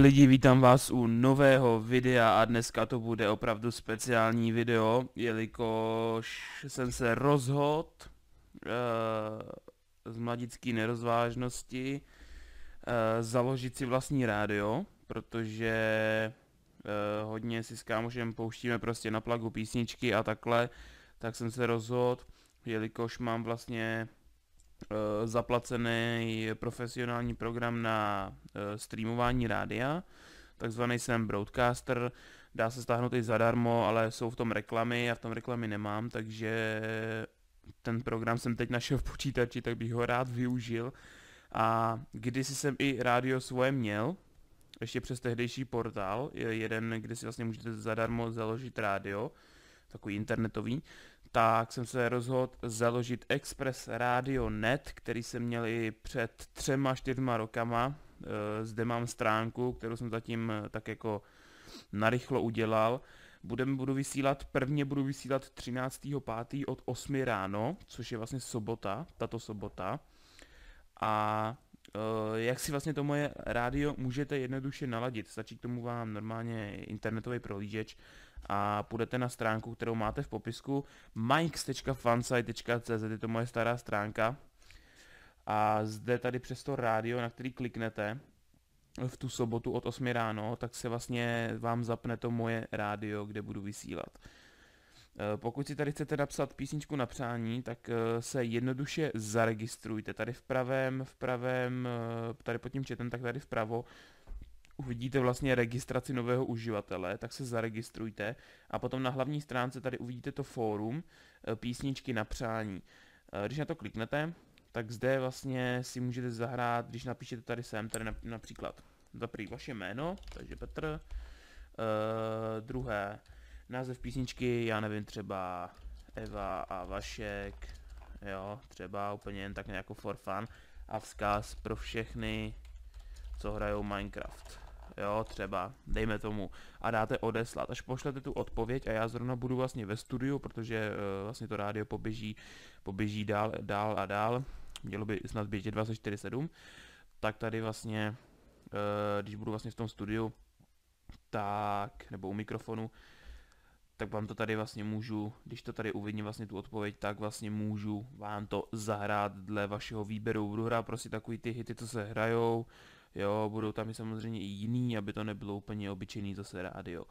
lidi, vítám vás u nového videa a dneska to bude opravdu speciální video, jelikož jsem se rozhodl uh, z mladické nerozvážnosti uh, založit si vlastní rádio, protože uh, hodně si s kámošem pouštíme prostě na plagu písničky a takhle, tak jsem se rozhodl, jelikož mám vlastně Eh, zaplacený profesionální program na eh, streamování rádia, takzvaný jsem broadcaster, dá se stáhnout i zadarmo, ale jsou v tom reklamy, já v tom reklamy nemám, takže ten program jsem teď našel v počítači, tak bych ho rád využil. A kdysi jsem i rádio svoje měl, ještě přes tehdejší portál, jeden, kde si vlastně můžete zadarmo založit rádio, takový internetový, tak jsem se rozhodl založit Express Radio Net, který jsem měl i před třema, čtyřma rokama. Eh, zde mám stránku, kterou jsem zatím eh, tak jako narychlo udělal. Budem, budu vysílat, prvně budu vysílat 13.5. od 8 ráno, což je vlastně sobota, tato sobota. A eh, jak si vlastně to moje rádio můžete jednoduše naladit. Stačí k tomu vám normálně internetový prohlížeč a půjdete na stránku, kterou máte v popisku mikes.fansite.cz, je to moje stará stránka a zde tady přes to rádio, na který kliknete v tu sobotu od 8 ráno, tak se vlastně vám zapne to moje rádio, kde budu vysílat. E, pokud si tady chcete napsat písničku na přání, tak e, se jednoduše zaregistrujte. Tady v pravém, v pravém, e, tady pod tím četem, tak tady vpravo Uvidíte vlastně registraci nového uživatele, tak se zaregistrujte a potom na hlavní stránce tady uvidíte to fórum eh, písničky na přání. Eh, když na to kliknete, tak zde vlastně si můžete zahrát, když napíšete tady sem, tady například zaprý vaše jméno, takže Petr, uh, druhé název písničky, já nevím, třeba Eva a Vašek, jo, třeba úplně jen tak nějako for fun a vzkaz pro všechny, co hrajou Minecraft jo, třeba, dejme tomu, a dáte odeslat, až pošlete tu odpověď a já zrovna budu vlastně ve studiu, protože uh, vlastně to rádio poběží, poběží dál, dál a dál, mělo by snad běžet 24-7, tak tady vlastně, uh, když budu vlastně v tom studiu, tak, nebo u mikrofonu, tak vám to tady vlastně můžu, když to tady uvidím vlastně tu odpověď, tak vlastně můžu vám to zahrát dle vašeho výběru. Budu hrát prostě takový ty hity, co se hrajou, Jo, budou tam i samozřejmě i jiný, aby to nebylo úplně obyčejný zase rádio.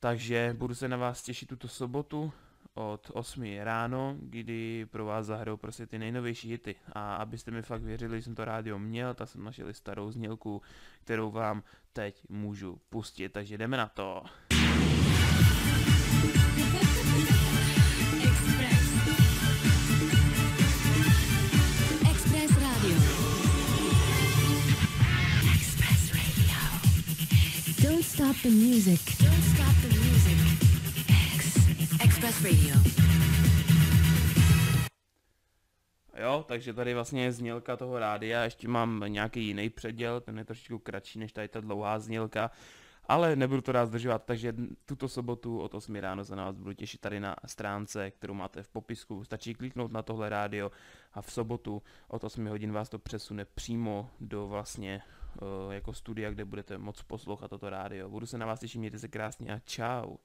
Takže budu se na vás těšit tuto sobotu od 8 ráno, kdy pro vás zahrou prostě ty nejnovější hity. A abyste mi fakt věřili, že jsem to rádio měl, tak jsem našel starou znělku, kterou vám teď můžu pustit. Takže jdeme na to. Don't stop the music. Don't stop the music. X. Express Radio. Jo, takže tady vlastně je znělka toho rádia, ještě mám nějaký jiný předěl, ten je trošičku kratší než tady ta dlouhá znělka, ale nebudu to rád zdržovat, takže tuto sobotu od 8 ráno se na vás budu těšit tady na stránce, kterou máte v popisku. Stačí kliknout na tohle rádio a v sobotu od 8 hodin vás to přesune přímo do vlastně Eh, jako studia, kde budete moc poslouchat toto rádio. Budu se na vás těšit, mějte se krásně a čau.